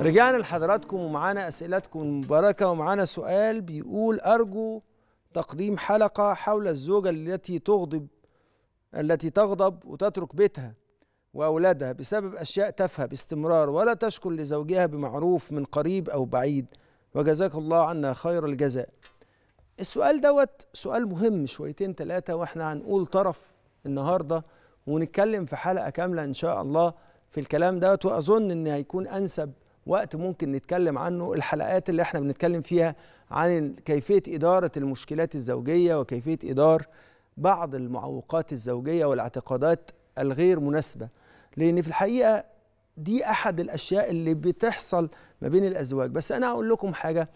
رجعنا لحضراتكم ومعانا اسئلتكم المباركه ومعانا سؤال بيقول ارجو تقديم حلقه حول الزوجه التي تغضب التي تغضب وتترك بيتها واولادها بسبب اشياء تافهه باستمرار ولا تشكر لزوجها بمعروف من قريب او بعيد وجزاك الله عنا خير الجزاء. السؤال دوت سؤال مهم شويتين ثلاثه واحنا هنقول طرف النهارده ونتكلم في حلقه كامله ان شاء الله في الكلام دوت واظن ان هيكون انسب وقت ممكن نتكلم عنه الحلقات اللي احنا بنتكلم فيها عن كيفية إدارة المشكلات الزوجية وكيفية إدارة بعض المعوقات الزوجية والاعتقادات الغير مناسبة لأن في الحقيقة دي أحد الأشياء اللي بتحصل ما بين الأزواج بس أنا هقول لكم حاجة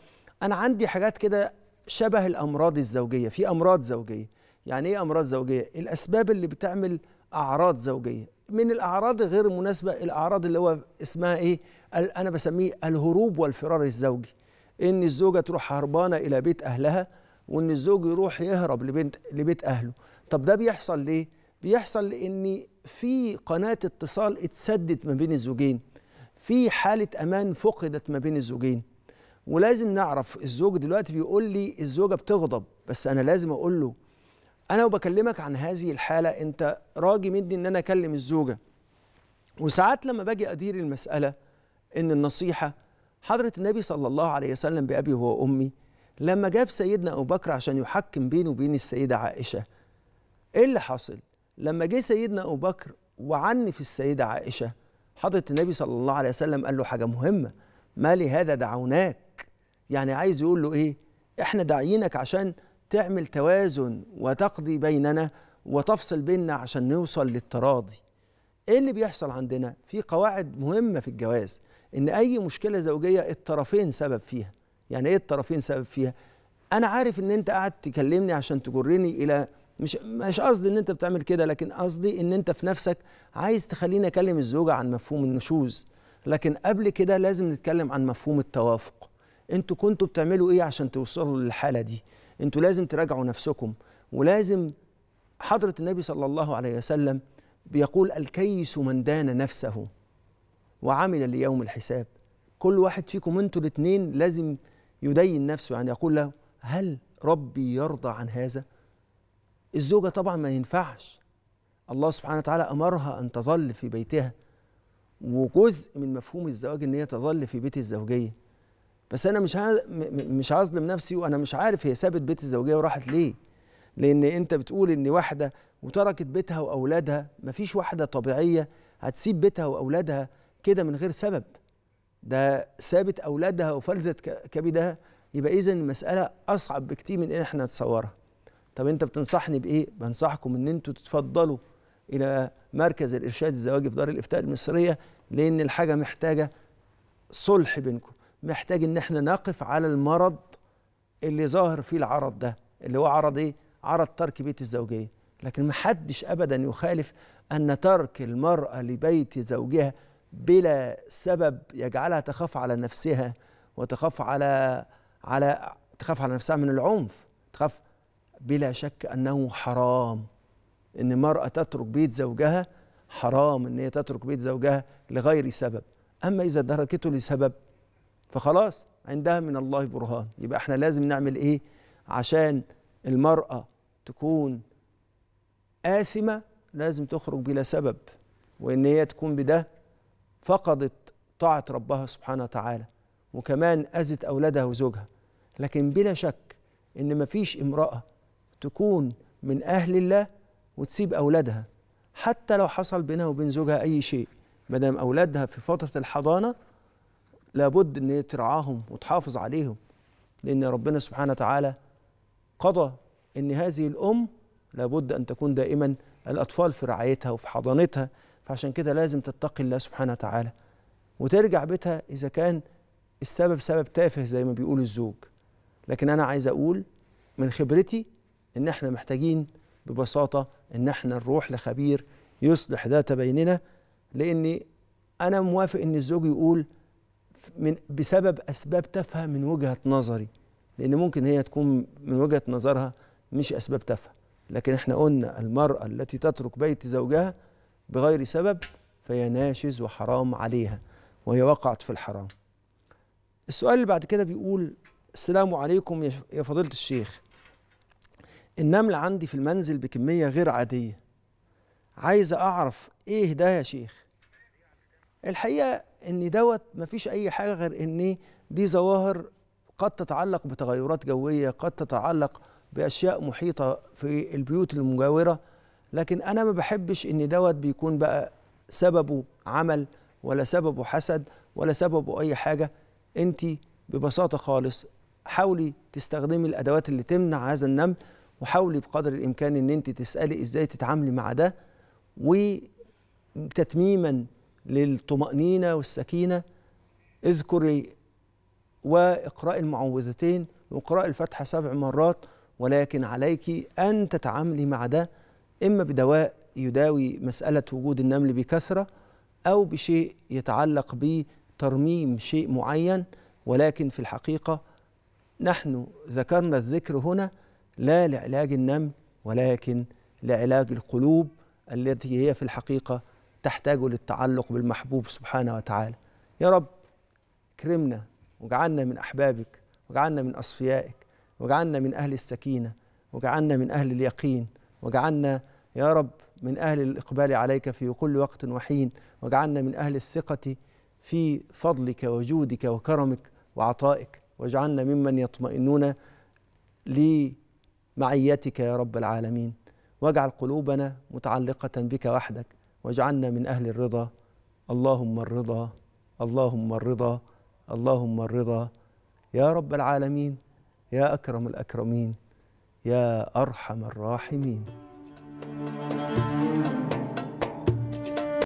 أنا عندي حاجات كده شبه الأمراض الزوجية في أمراض زوجية يعني إيه أمراض زوجية؟ الأسباب اللي بتعمل أعراض زوجية من الاعراض غير المناسبه الاعراض اللي هو اسمها ايه انا بسميه الهروب والفرار الزوجي ان الزوجه تروح هربانه الى بيت اهلها وان الزوج يروح يهرب لبنت لبيت اهله طب ده بيحصل ليه بيحصل لان في قناه اتصال اتسدت ما بين الزوجين في حاله امان فقدت ما بين الزوجين ولازم نعرف الزوج دلوقتي بيقول لي الزوجه بتغضب بس انا لازم اقول له انا وبكلمك عن هذه الحاله انت راجي مني ان انا اكلم الزوجه وساعات لما باجي ادير المساله ان النصيحه حضره النبي صلى الله عليه وسلم بابي وامي لما جاب سيدنا ابو بكر عشان يحكم بينه وبين السيده عائشه ايه اللي حصل لما جه سيدنا ابو بكر وعنف السيده عائشه حضره النبي صلى الله عليه وسلم قال له حاجه مهمه ما لهذا دعوناك يعني عايز يقول له ايه احنا داعيينك عشان تعمل توازن وتقضي بيننا وتفصل بيننا عشان نوصل للتراضي ايه اللي بيحصل عندنا في قواعد مهمه في الجواز ان اي مشكله زوجيه الطرفين سبب فيها يعني ايه الطرفين سبب فيها انا عارف ان انت قاعد تكلمني عشان تجرني الى مش مش قصدي ان انت بتعمل كده لكن قصدي ان انت في نفسك عايز تخليني اكلم الزوجه عن مفهوم النشوز لكن قبل كده لازم نتكلم عن مفهوم التوافق انتوا كنتوا بتعملوا ايه عشان توصلوا للحاله دي انتوا لازم تراجعوا نفسكم ولازم حضرة النبي صلى الله عليه وسلم بيقول الكيس من دان نفسه وعمل ليوم الحساب كل واحد فيكم انتوا الاثنين لازم يدين نفسه يعني يقول له هل ربي يرضى عن هذا الزوجة طبعا ما ينفعش الله سبحانه وتعالى أمرها أن تظل في بيتها وجزء من مفهوم الزواج أن هي تظل في بيت الزوجية بس انا مش مش هظلم نفسي وانا مش عارف هي سابت بيت الزوجيه وراحت ليه لان انت بتقول ان واحده وتركت بيتها واولادها مفيش واحده طبيعيه هتسيب بيتها واولادها كده من غير سبب ده سابت اولادها وفلزت كبدها يبقى اذا المساله اصعب بكتير من ان احنا نتصورها طب انت بتنصحني بايه بنصحكم ان انتوا تتفضلوا الى مركز الارشاد الزواجي في دار الافتاء المصريه لان الحاجه محتاجه صلح بينكم محتاج ان احنا نقف على المرض اللي ظاهر فيه العرض ده اللي هو عرض ايه عرض ترك بيت الزوجيه لكن محدش ابدا يخالف ان ترك المراه لبيت زوجها بلا سبب يجعلها تخاف على نفسها وتخاف على على تخاف على نفسها من العنف تخاف بلا شك انه حرام ان المراه تترك بيت زوجها حرام ان هي تترك بيت زوجها لغير سبب اما اذا تركته لسبب فخلاص عندها من الله برهان يبقى احنا لازم نعمل ايه عشان المرأة تكون آثمة لازم تخرج بلا سبب وإن هي تكون بده فقدت طاعة ربها سبحانه وتعالى وكمان أذت أولادها وزوجها لكن بلا شك إن مفيش امرأة تكون من أهل الله وتسيب أولادها حتى لو حصل بينها وبين زوجها أي شيء مدام أولادها في فترة الحضانة لابد ان ترعاهم وتحافظ عليهم لان ربنا سبحانه وتعالى قضى ان هذه الام لابد ان تكون دائما الاطفال في رعايتها وفي حضانتها فعشان كده لازم تتقي الله سبحانه وتعالى وترجع بيتها اذا كان السبب سبب تافه زي ما بيقول الزوج لكن انا عايز اقول من خبرتي ان احنا محتاجين ببساطه ان احنا نروح لخبير يصلح ذات بيننا لان انا موافق ان الزوج يقول من بسبب اسباب تافهه من وجهه نظري لان ممكن هي تكون من وجهه نظرها مش اسباب تافهه لكن احنا قلنا المراه التي تترك بيت زوجها بغير سبب فهي ناشز وحرام عليها وهي وقعت في الحرام السؤال اللي بعد كده بيقول السلام عليكم يا فضيله الشيخ النمل عندي في المنزل بكميه غير عاديه عايز اعرف ايه ده يا شيخ الحقيقه ان دوت مفيش اي حاجه غير ان دي ظواهر قد تتعلق بتغيرات جويه قد تتعلق باشياء محيطه في البيوت المجاوره لكن انا ما بحبش ان دوت بيكون بقى سببه عمل ولا سببه حسد ولا سببه اي حاجه انت ببساطه خالص حاولي تستخدمي الادوات اللي تمنع هذا النمل وحاولي بقدر الامكان ان انت تسالي ازاي تتعاملي مع ده وتتميما للطمأنينة والسكينة اذكري واقرأي المعوذتين واقرأي الفتحة سبع مرات ولكن عليك أن تتعاملي مع ده إما بدواء يداوي مسألة وجود النمل بكثرة أو بشيء يتعلق بترميم شيء معين ولكن في الحقيقة نحن ذكرنا الذكر هنا لا لعلاج النمل ولكن لعلاج القلوب التي هي في الحقيقة تحتاج للتعلق بالمحبوب سبحانه وتعالى يا رب اكرمنا واجعلنا من أحبابك واجعلنا من أصفيائك واجعلنا من أهل السكينة واجعلنا من أهل اليقين واجعلنا يا رب من أهل الإقبال عليك في كل وقت وحين واجعلنا من أهل الثقة في فضلك وجودك وكرمك وعطائك واجعلنا ممن يطمئنون لمعيتك يا رب العالمين واجعل قلوبنا متعلقة بك وحدك واجعلنا من أهل الرضا اللهم الرضا اللهم الرضا اللهم الرضا يا رب العالمين يا أكرم الأكرمين يا أرحم الراحمين thank you